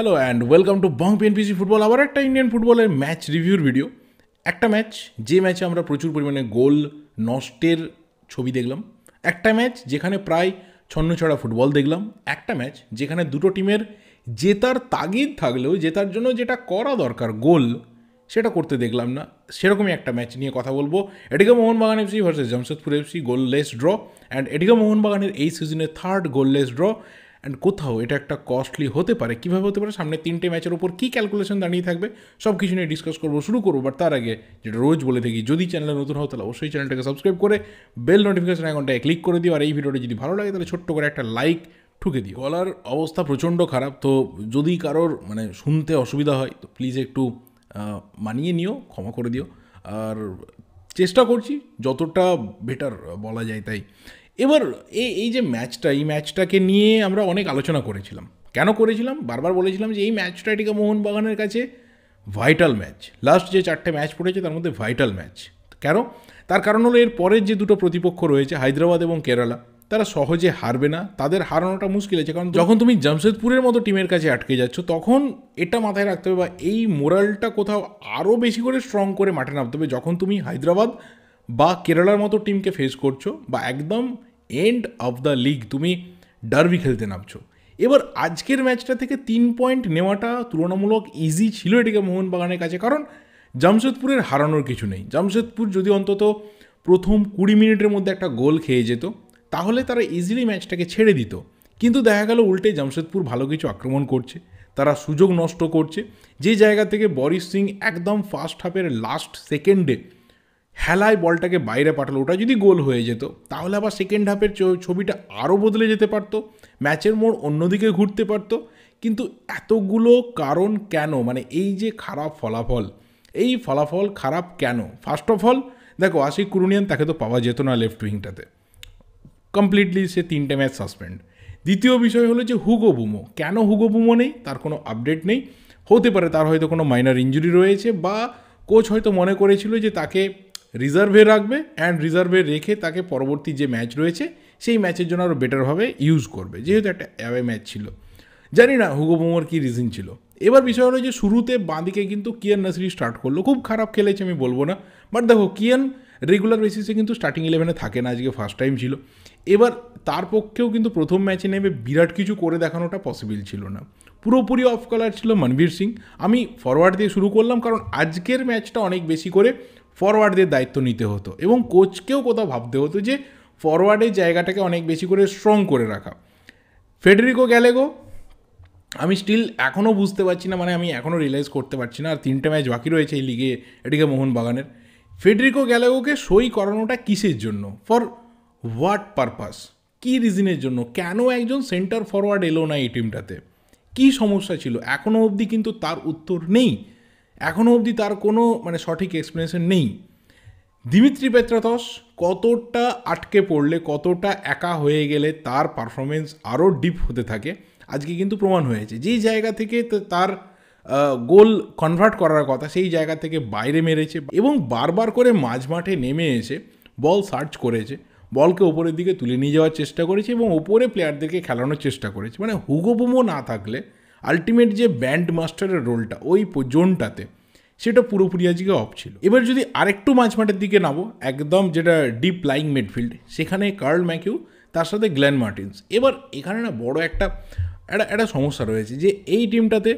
Hello and welcome to Bong PNPC football আবার একটা Indian ফুটবলের ম্যাচ রিভিউর ভিডিও একটা ম্যাচ যে ম্যাচে আমরা প্রচুর পরিমাণে গোল নষ্টের ছবি দেখলাম একটা ম্যাচ যেখানে প্রায় ছন্ন ছড়া ফুটবল দেখলাম একটা ম্যাচ যেখানে দুটো টিমের জেতার তাগিদ থাকলেও জেতার জন্য যেটা করা দরকার গোল সেটা করতে দেখলাম না সেরকমই একটা ম্যাচ নিয়ে কথা বলবো এডিগা Mohun Bagan FC versus Jamshedpur FC goalless draw and এডিগা মোহনবাগানের এই সিজনে থার্ড গোললেস ড্র অ্যান্ড কোথাও এটা একটা কস্টলি হতে পারে কীভাবে হতে পারে সামনে তিনটে ম্যাচের ওপর কী ক্যালকুলেশন দাঁড়িয়ে থাকবে সব কিছু নিয়ে ডিসকাস করবো শুরু করবো বাট তার আগে যেটা রোজ বলে থাকি যদি চ্যানেলে নতুন হও তাহলে অবশ্যই চ্যানেলটাকে সাবস্ক্রাইব করে বেল নোটিফিকেশন অ্যাকাউন্টটা ক্লিক করে দিও আর এই ভিডিওটা যদি ভালো লাগে তাহলে ছোট্ট করে একটা লাইক ঠুকে দিও গলার অবস্থা প্রচণ্ড খারাপ তো যদি কারোর মানে শুনতে অসুবিধা হয় তো প্লিজ একটু মানিয়ে নিও ক্ষমা করে দিও আর চেষ্টা করছি যতটা বেটার বলা যায় তাই এবার এই এই যে ম্যাচটা এই ম্যাচটাকে নিয়ে আমরা অনেক আলোচনা করেছিলাম কেন করেছিলাম বারবার বলেছিলাম যে এই ম্যাচটা এটিকে মোহনবাগানের কাছে ভাইটাল ম্যাচ লাস্ট যে চারটে ম্যাচ পড়েছে তার মধ্যে ভাইটাল ম্যাচ কেন তার কারণ হলো এর পরের যে দুটো প্রতিপক্ষ রয়েছে হায়দ্রাবাদ এবং কেরালা তারা সহজে হারবে না তাদের হারানোটা মুশকিল আছে কারণ যখন তুমি জামশেদপুরের মতো টিমের কাছে আটকে যাচ্ছ তখন এটা মাথায় রাখতে হবে বা এই মোরালটা কোথাও আরও বেশি করে স্ট্রং করে মাঠে নামতে হবে যখন তুমি হায়দ্রাবাদ বা কেরালার মতো টিমকে ফেস করছো বা একদম এন্ড অফ দ্য লিগ তুমি ডার্বি খেলতে নামছো এবার আজকের ম্যাচটা থেকে তিন পয়েন্ট নেওয়াটা তুলনামূলক ইজি ছিল এটিকে মোহনবাগানের কাছে কারণ জামশেদপুরের হারানোর কিছু নেই জামশেদপুর যদি অন্তত প্রথম কুড়ি মিনিটের মধ্যে একটা গোল খেয়ে যেত তাহলে তারা ইজিলি ম্যাচটাকে ছেড়ে দিত কিন্তু দেখা গেল উল্টে জামশেদপুর ভালো কিছু আক্রমণ করছে তারা সুযোগ নষ্ট করছে যে জায়গা থেকে বরিশ সিং একদম ফার্স্ট হাফের লাস্ট সেকেন্ডে হেলায় বলটাকে বাইরে পাঠালো ওটা যদি গোল হয়ে যেত তাহলে আবার সেকেন্ড হাফের ছবিটা আরও বদলে যেতে পারতো ম্যাচের মোড় অন্যদিকে ঘুরতে পারতো কিন্তু এতগুলো কারণ কেন মানে এই যে খারাপ ফলাফল এই ফলাফল খারাপ কেন ফার্স্ট অফ অল দেখো আশিক কুরুনিয়ান তাকে তো পাওয়া যেত না লেফট উইংটাতে কমপ্লিটলি সে তিনটে ম্যাচ সাসপেন্ড দ্বিতীয় বিষয় হলো যে হুগো বুমো কেন হুগো বুমো নেই তার কোনো আপডেট নেই হতে পারে তার হয়তো কোনো মাইনার ইঞ্জুরি রয়েছে বা কোচ হয়তো মনে করেছিল যে তাকে রিজার্ভে রাখবে অ্যান্ড রিজার্ভে রেখে তাকে পরবর্তী যে ম্যাচ রয়েছে সেই ম্যাচের জন্য আরও বেটারভাবে ইউজ করবে যেহেতু একটা অ্যাওয়ে ম্যাচ ছিল জানি না হুগো মোমোর কী রিজন ছিল এবার বিষয় হলো যে শুরুতে বাঁদিকে কিন্তু কিয়ান নাসরি স্টার্ট করলো খুব খারাপ খেলেছে আমি বলবো না বাট দেখো কিয়ান রেগুলার বেসিসে কিন্তু স্টার্টিং ইলেভেনে থাকে না আজকে ফার্স্ট টাইম ছিল এবার তার পক্ষেও কিন্তু প্রথম ম্যাচে নেমে বিরাট কিছু করে দেখানোটা পসিবল ছিল না পুরোপুরি অফ কালার ছিল মনবীর সিং আমি ফরওয়ার্ড দিয়ে শুরু করলাম কারণ আজকের ম্যাচটা অনেক বেশি করে ফরওয়ার্ডদের দায়িত্ব নিতে হতো এবং কোচকেও কোথাও ভাবতে হতো যে ফরওয়ার্ডের জায়গাটাকে অনেক বেশি করে স্ট্রং করে রাখা ফেডেরিকো গ্যালেগো আমি স্টিল এখনও বুঝতে পারছি না মানে আমি এখনও রিয়েলাইজ করতে পারছি না আর তিনটে ম্যাচ বাকি রয়েছে এই লিগে এটিকে মোহনবাগানের ফেডেরিকো গ্যালেগোকে সই করানোটা কিসের জন্য ফর হোয়াট পারপাস কি রিজনের জন্য কেন একজন সেন্টার ফরওয়ার্ড এলো না এই টিমটাতে কী সমস্যা ছিল এখনও অবধি কিন্তু তার উত্তর নেই এখনও অবধি তার কোনো মানে সঠিক এক্সপ্লেনেশন নেই দিমিত্রি পেত্রাতস কতটা আটকে পড়লে কতটা একা হয়ে গেলে তার পারফরমেন্স আরও ডিপ হতে থাকে আজকে কিন্তু প্রমাণ হয়েছে যেই জায়গা থেকে তার গোল কনভার্ট করার কথা সেই জায়গা থেকে বাইরে মেরেছে এবং বারবার করে মাঝ মাঠে নেমে এসে বল সার্চ করেছে বলকে ওপরের দিকে তুলে নিয়ে যাওয়ার চেষ্টা করেছে এবং ওপরে প্লেয়ারদেরকে খেলানোর চেষ্টা করেছে মানে হুগোবুমো না থাকলে আলটিমেট যে ব্যান্ড মাস্টারের রোলটা ওই জোনটাতে সেটা পুরোপুরি আজকে অফ ছিল এবার যদি আরেকটু মাঝমাঠের দিকে নামো একদম যেটা ডিপ লাইং মিডফিল্ড সেখানে কার্ল ম্যাকিউ তার সাথে গ্ল্যান মার্টিন্স এবার এখানে না বড় একটা একটা একটা সমস্যা রয়েছে যে এই টিমটাতে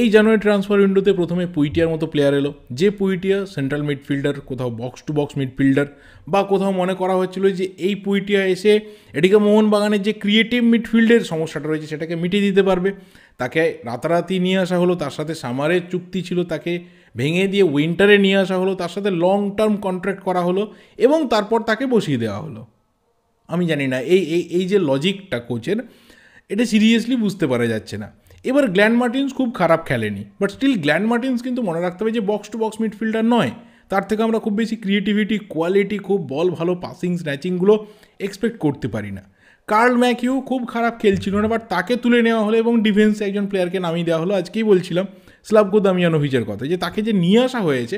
এই জানুয়ারি ট্রান্সফার উইন্ডোতে প্রথমে পুইটিয়ার মতো প্লেয়ার এলো যে পুইটিয়া সেন্ট্রাল মিডফিল্ডার কোথাও বক্স টু বক্স মিডফিল্ডার বা কোথাও মনে করা হচ্ছিল যে এই পুইটিয়া এসে এটিকে মোহনবাগানের যে ক্রিয়েটিভ মিডফিল্ডের সমস্যাটা রয়েছে সেটাকে মিটিয়ে দিতে পারবে তাকে রাতারাতি নিয়ে আসা হলো তার সাথে সামারের চুক্তি ছিল তাকে ভেঙে দিয়ে উইন্টারে নিয়ে আসা হলো তার সাথে লং টার্ম কন্ট্রাক্ট করা হলো এবং তারপর তাকে বসিয়ে দেওয়া হলো আমি জানি না এই এই যে লজিকটা কোচের এটা সিরিয়াসলি বুঝতে পারা যাচ্ছে না এবার গ্ল্যান্ড মার্টিন্স খুব খারাপ খেলেনি বাট স্টিল গ্ল্যান্ড মার্টিন্স কিন্তু মনে রাখতে হবে যে বক্স টু বক্স মিডফিল্ডার নয় তার থেকে আমরা খুব বেশি ক্রিয়েটিভিটি কোয়ালিটি খুব বল ভালো পাসিং স্ন্যাচিংগুলো এক্সপেক্ট করতে পারি না কার্ল ম্যাকিউ খুব খারাপ খেলছিল না বাট তাকে তুলে নেওয়া হলো এবং ডিফেন্সে একজন প্লেয়ারকে নামিয়ে দেওয়া হলো আজকেই বলছিলাম গোদামিয়ান দামিয়ানোভিচের কথা যে তাকে যে নিয়ে আসা হয়েছে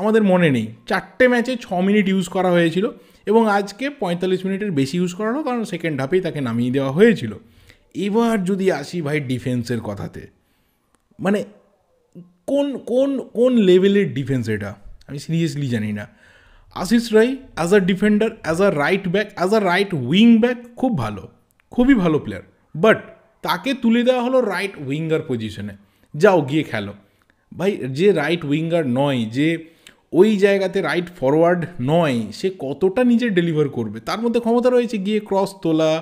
আমাদের মনে নেই চারটে ম্যাচে ছ মিনিট ইউজ করা হয়েছিল এবং আজকে পঁয়তাল্লিশ মিনিটের বেশি ইউজ করা হলো কারণ সেকেন্ড হাফেই তাকে নামিয়ে দেওয়া হয়েছিল এবার যদি আসি ভাই ডিফেন্সের কথাতে মানে কোন কোন কোন লেভেলের ডিফেন্স এটা আমি সিরিয়াসলি জানি না Ashish Rai as a defender as a right back as a right wing back খুব ভালো খুবই ভালো প্লেয়ার বাট তাকে তুলে দেওয়া হলো রাইট উইঙ্গার পজিশনে যাও গিয়ে খেলো ভাই যে রাইট উইঙ্গার নয় যে ওই জায়গাতে রাইট ফরওয়ার্ড নয় সে কতটা নিজে ডেলিভার করবে তার মধ্যে ক্ষমতা রয়েছে গিয়ে ক্রস তোলা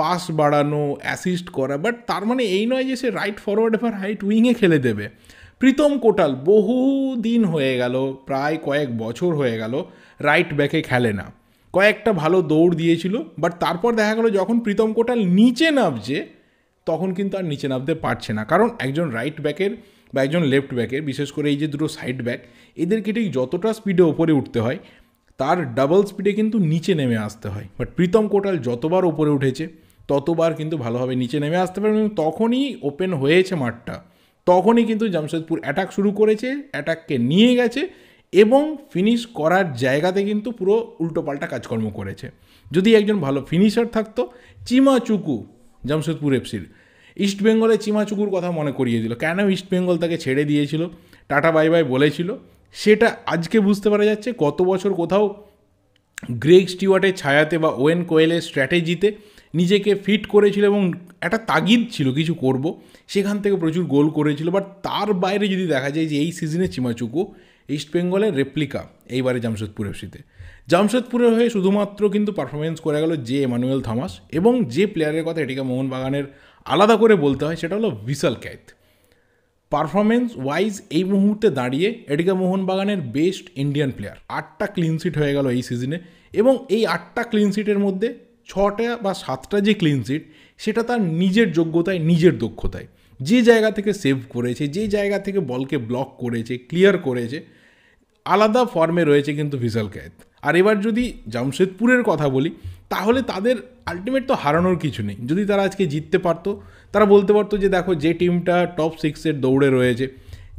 পাস বাড়ানো অ্যাসিস্ট করা বাট তার মানে এই নয় যে সে রাইট ফরওয়ার্ড এবার রাইট উইংয়ে খেলে দেবে প্রীতম কোটাল বহু দিন হয়ে গেল প্রায় কয়েক বছর হয়ে গেল রাইট ব্যাকে খেলে না কয়েকটা ভালো দৌড় দিয়েছিল বাট তারপর দেখা গেল যখন প্রীতম কোটাল নিচে নামছে তখন কিন্তু আর নিচে নামতে পারছে না কারণ একজন রাইট ব্যাকের বা একজন লেফট ব্যাকের বিশেষ করে এই যে দুটো সাইড ব্যাক এদেরকে ঠিক যতটা স্পিডে ওপরে উঠতে হয় তার ডাবল স্পিডে কিন্তু নিচে নেমে আসতে হয় বাট প্রীতম কোটাল যতবার ওপরে উঠেছে ততবার কিন্তু ভালোভাবে নিচে নেমে আসতে পারে এবং তখনই ওপেন হয়েছে মাঠটা তখনই কিন্তু জামশেদপুর অ্যাটাক শুরু করেছে অ্যাটাককে নিয়ে গেছে এবং ফিনিশ করার জায়গাতে কিন্তু পুরো উল্টোপাল্টা কাজকর্ম করেছে যদি একজন ভালো ফিনিশার থাকতো চিমাচুকু জামশেদপুর এফসির ইস্টবেঙ্গলে চিমাচুকুর কথা মনে করিয়ে দিল কেন ইস্টবেঙ্গল তাকে ছেড়ে দিয়েছিল টাটা বাই বাই বলেছিল সেটা আজকে বুঝতে পারা যাচ্ছে কত বছর কোথাও গ্রেগ স্টিওয়ার্টের ছায়াতে বা ওয়েন কোয়েলের স্ট্র্যাটেজিতে নিজেকে ফিট করেছিল এবং একটা তাগিদ ছিল কিছু করব সেখান থেকে প্রচুর গোল করেছিল বাট তার বাইরে যদি দেখা যায় যে এই সিজনে চিমাচুকু ইস্ট বেঙ্গলের রেপ্লিকা এইবারে জামশেদপুর এফসিতে জামশেদপুরে হয়ে শুধুমাত্র কিন্তু পারফরমেন্স করে গেল যে এমানুয়েল থমাস এবং যে প্লেয়ারের কথা এটিকে মোহনবাগানের আলাদা করে বলতে হয় সেটা হলো ভিসাল ক্যাথ পারফরমেন্স ওয়াইজ এই মুহূর্তে দাঁড়িয়ে এটিকে মোহনবাগানের বেস্ট ইন্ডিয়ান প্লেয়ার আটটা ক্লিনশিট হয়ে গেল এই সিজনে এবং এই আটটা ক্লিনশিটের মধ্যে ছটা বা সাতটা যে ক্লিনশিট সেটা তার নিজের যোগ্যতায় নিজের দক্ষতায় যে জায়গা থেকে সেভ করেছে যে জায়গা থেকে বলকে ব্লক করেছে ক্লিয়ার করেছে আলাদা ফর্মে রয়েছে কিন্তু ভিসাল কায়েত আর এবার যদি জামশেদপুরের কথা বলি তাহলে তাদের আলটিমেট তো হারানোর কিছু নেই যদি তারা আজকে জিততে পারতো তারা বলতে পারতো যে দেখো যে টিমটা টপ সিক্সের দৌড়ে রয়েছে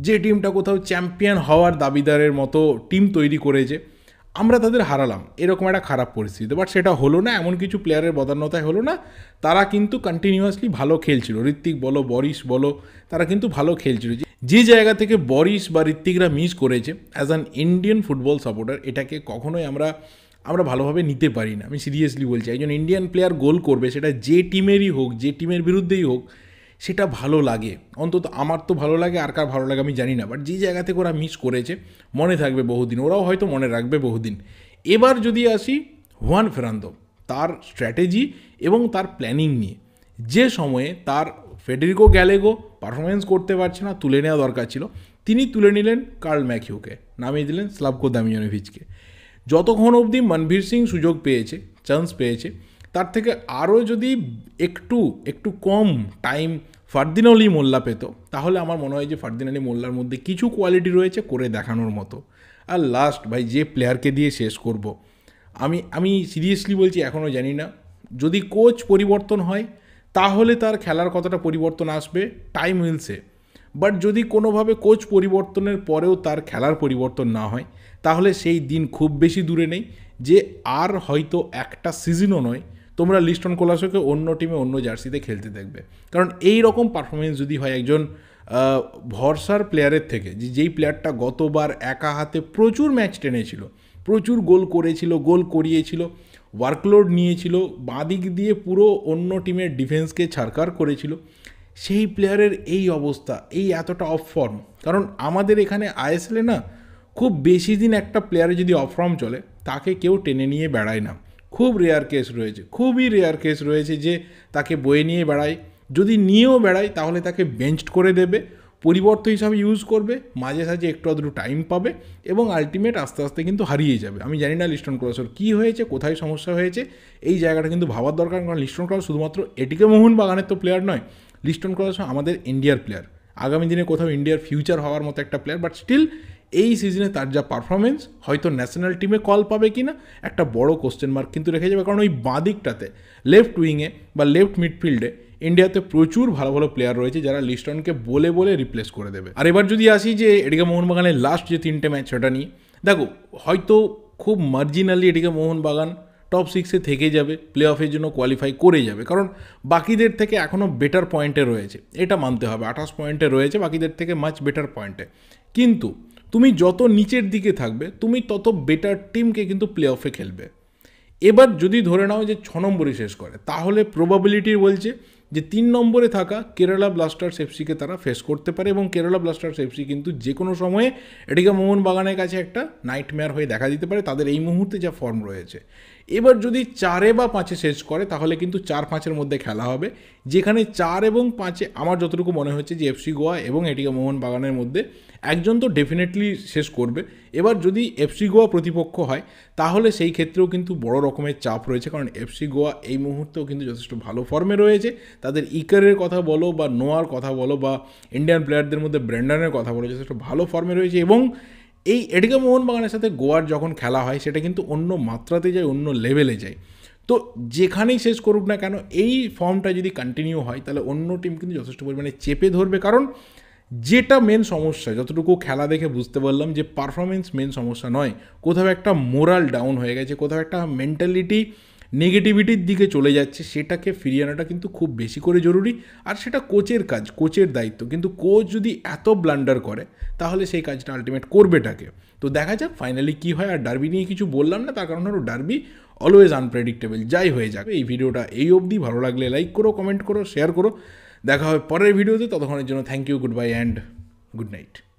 যে টিমটা কোথাও চ্যাম্পিয়ন হওয়ার দাবিদারের মতো টিম তৈরি করেছে আমরা তাদের হারালাম এরকম একটা খারাপ পরিস্থিতি বাট সেটা হলো না এমন কিছু প্লেয়ারের বদান্যতায় হলো না তারা কিন্তু কন্টিনিউয়াসলি ভালো খেলছিল ঋত্বিক বলো বরিশ বলো তারা কিন্তু ভালো খেলছিল যে জায়গা থেকে বরিশ বা ঋত্বিকরা মিস করেছে as an Indian football supporter এটাকে কখনোই আমরা আমরা ভালোভাবে নিতে পারি না আমি সিরিয়াসলি বলছি একজন ইন্ডিয়ান প্লেয়ার গোল করবে সেটা যে টিমেরই হোক যে টিমের বিরুদ্ধেই হোক সেটা ভালো লাগে অন্তত আমার তো ভালো লাগে আর কার ভালো লাগে আমি জানি না বাট যে জায়গা থেকে ওরা মিস করেছে মনে থাকবে বহুদিন ওরাও হয়তো মনে রাখবে বহুদিন এবার যদি আসি হুয়ান ফেরান্দো তার স্ট্র্যাটেজি এবং তার প্ল্যানিং নিয়ে যে সময়ে তার ফেডেরিকো গ্যালেগো পারফরমেন্স করতে পারছে না তুলে নেওয়া দরকার ছিল তিনি তুলে নিলেন কার্ল ম্যাকিউকে নামিয়ে দিলেন স্লাবকো দামিয়নভিচকে যতক্ষণ অবধি মনভীর সিং সুযোগ পেয়েছে চান্স পেয়েছে তার থেকে আরও যদি একটু একটু কম টাইম ফারদিন আলী মোল্লা পেত তাহলে আমার মনে হয় যে ফারদিন আলী মোল্লার মধ্যে কিছু কোয়ালিটি রয়েছে করে দেখানোর মতো আর লাস্ট ভাই যে প্লেয়ারকে দিয়ে শেষ করব। আমি আমি সিরিয়াসলি বলছি এখনও জানি না যদি কোচ পরিবর্তন হয় তাহলে তার খেলার কতটা পরিবর্তন আসবে টাইম উইলসে বাট যদি কোনোভাবে কোচ পরিবর্তনের পরেও তার খেলার পরিবর্তন না হয় তাহলে সেই দিন খুব বেশি দূরে নেই যে আর হয়তো একটা সিজনও নয় তোমরা লিস্টন কোলাসোকে অন্য টিমে অন্য জার্সিতে খেলতে দেখবে কারণ এই রকম পারফরমেন্স যদি হয় একজন ভরসার প্লেয়ারের থেকে যে যেই প্লেয়ারটা গতবার একা হাতে প্রচুর ম্যাচ টেনেছিল প্রচুর গোল করেছিল গোল করিয়েছিল ওয়ার্কলোড নিয়েছিল বাঁ দিক দিয়ে পুরো অন্য টিমের ডিফেন্সকে ছাড়কার করেছিল সেই প্লেয়ারের এই অবস্থা এই এতটা অফ ফর্ম কারণ আমাদের এখানে আইএসএলে না খুব বেশি দিন একটা প্লেয়ারে যদি অফ ফর্ম চলে তাকে কেউ টেনে নিয়ে বেড়ায় না খুব রেয়ার কেস রয়েছে খুবই রেয়ার কেস রয়েছে যে তাকে বয়ে নিয়ে বেড়ায় যদি নিয়েও বেড়ায় তাহলে তাকে বেঞ্চড করে দেবে পরিবর্ত হিসাবে ইউজ করবে মাঝে সাঝে একটু আধটু টাইম পাবে এবং আলটিমেট আস্তে আস্তে কিন্তু হারিয়ে যাবে আমি জানি না লিস্টন ক্রসর কী হয়েছে কোথায় সমস্যা হয়েছে এই জায়গাটা কিন্তু ভাবার দরকার কারণ লিস্টন ক্রস শুধুমাত্র এটিকে মোহন বাগানের তো প্লেয়ার নয় লিস্টন ক্রস আমাদের ইন্ডিয়ার প্লেয়ার আগামী দিনে কোথাও ইন্ডিয়ার ফিউচার হওয়ার মতো একটা প্লেয়ার বাট স্টিল এই সিজনে তার যা পারফরমেন্স হয়তো ন্যাশনাল টিমে কল পাবে কি না একটা বড় কোশ্চেন মার্ক কিন্তু রেখে যাবে কারণ ওই বাঁ দিকটাতে লেফট উইংয়ে বা লেফট মিডফিল্ডে ইন্ডিয়াতে প্রচুর ভালো ভালো প্লেয়ার রয়েছে যারা লিস্টনকে বলে বলে রিপ্লেস করে দেবে আর এবার যদি আসি যে এডিকে মোহনবাগানের লাস্ট যে তিনটে ম্যাচ সেটা নিয়ে দেখো হয়তো খুব মার্জিনালি এটিকে মোহনবাগান টপ সিক্সে থেকে যাবে প্লে অফের জন্য কোয়ালিফাই করে যাবে কারণ বাকিদের থেকে এখনও বেটার পয়েন্টে রয়েছে এটা মানতে হবে আঠাশ পয়েন্টে রয়েছে বাকিদের থেকে মাছ বেটার পয়েন্টে কিন্তু তুমি যত নিচের দিকে থাকবে তুমি তত বেটার টিমকে কিন্তু প্লে অফে খেলবে এবার যদি ধরে নাও যে ছ নম্বরই শেষ করে তাহলে প্রবাবিলিটি বলছে যে তিন নম্বরে থাকা কেরালা ব্লাস্টার্স এফসিকে তারা ফেস করতে পারে এবং কেরালা ব্লাস্টার্স এফসি কিন্তু যে কোনো সময়ে এটিকে মোহনবাগানের কাছে একটা নাইটমেয়ার হয়ে দেখা দিতে পারে তাদের এই মুহূর্তে যা ফর্ম রয়েছে এবার যদি চারে বা পাঁচে শেষ করে তাহলে কিন্তু চার পাঁচের মধ্যে খেলা হবে যেখানে চার এবং পাঁচে আমার যতটুকু মনে হচ্ছে যে এফসি গোয়া এবং এটিকে বাগানের মধ্যে একজন তো ডেফিনেটলি শেষ করবে এবার যদি এফসি গোয়া প্রতিপক্ষ হয় তাহলে সেই ক্ষেত্রেও কিন্তু বড় রকমের চাপ রয়েছে কারণ এফসি গোয়া এই মুহূর্তেও কিন্তু যথেষ্ট ভালো ফর্মে রয়েছে তাদের ইকারের কথা বলো বা নোয়ার কথা বলো বা ইন্ডিয়ান প্লেয়ারদের মধ্যে ব্র্যান্ডানের কথা বলো যথেষ্ট ভালো ফর্মে রয়েছে এবং এই মোহন বাগানের সাথে গোয়ার যখন খেলা হয় সেটা কিন্তু অন্য মাত্রাতে যায় অন্য লেভেলে যায় তো যেখানেই শেষ করুক না কেন এই ফর্মটা যদি কন্টিনিউ হয় তাহলে অন্য টিম কিন্তু যথেষ্ট পরিমাণে চেপে ধরবে কারণ যেটা মেন সমস্যা যতটুকু খেলা দেখে বুঝতে পারলাম যে পারফরমেন্স মেন সমস্যা নয় কোথাও একটা মোরাল ডাউন হয়ে গেছে কোথাও একটা মেন্টালিটি নেগেটিভিটির দিকে চলে যাচ্ছে সেটাকে ফিরিয়ে আনাটা কিন্তু খুব বেশি করে জরুরি আর সেটা কোচের কাজ কোচের দায়িত্ব কিন্তু কোচ যদি এত ব্লান্ডার করে তাহলে সেই কাজটা আলটিমেট করবেটাকে তো দেখা যাক ফাইনালি কী হয় আর ডার্বি নিয়ে কিছু বললাম না তার কারণ হলো ডার্বি অলওয়েজ আনপ্রেডিক্টেবল যাই হয়ে যাবে এই ভিডিওটা এই অবধি ভালো লাগলে লাইক করো কমেন্ট করো শেয়ার করো দেখা হবে পরের ভিডিওতে ততক্ষণের জন্য thank you good bye and good night